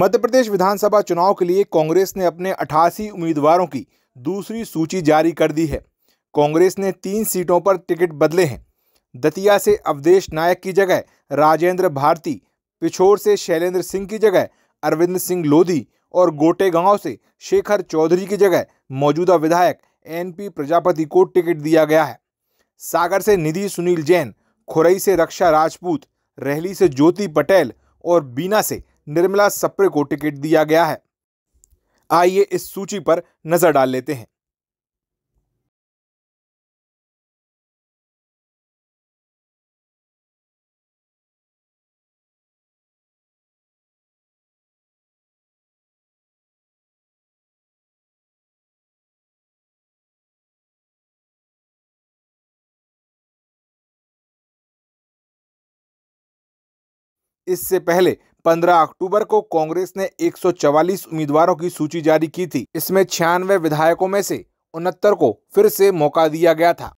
मध्य प्रदेश विधानसभा चुनाव के लिए कांग्रेस ने अपने अठासी उम्मीदवारों की दूसरी सूची जारी कर दी है कांग्रेस ने तीन सीटों पर टिकट बदले हैं दतिया से अवधेश नायक की जगह राजेंद्र भारती पिछोर से शैलेंद्र सिंह की जगह अरविंद सिंह लोधी और गोटेगांव से शेखर चौधरी की जगह मौजूदा विधायक एनपी प्रजापति को टिकट दिया गया है सागर से निधि सुनील जैन खुरई से रक्षा राजपूत रहली से ज्योति पटेल और बीना से निर्मला सप्रे को टिकट दिया गया है आइए इस सूची पर नजर डाल लेते हैं इससे पहले 15 अक्टूबर को कांग्रेस ने 144 उम्मीदवारों की सूची जारी की थी इसमें छियानवे विधायकों में से उनहत्तर को फिर से मौका दिया गया था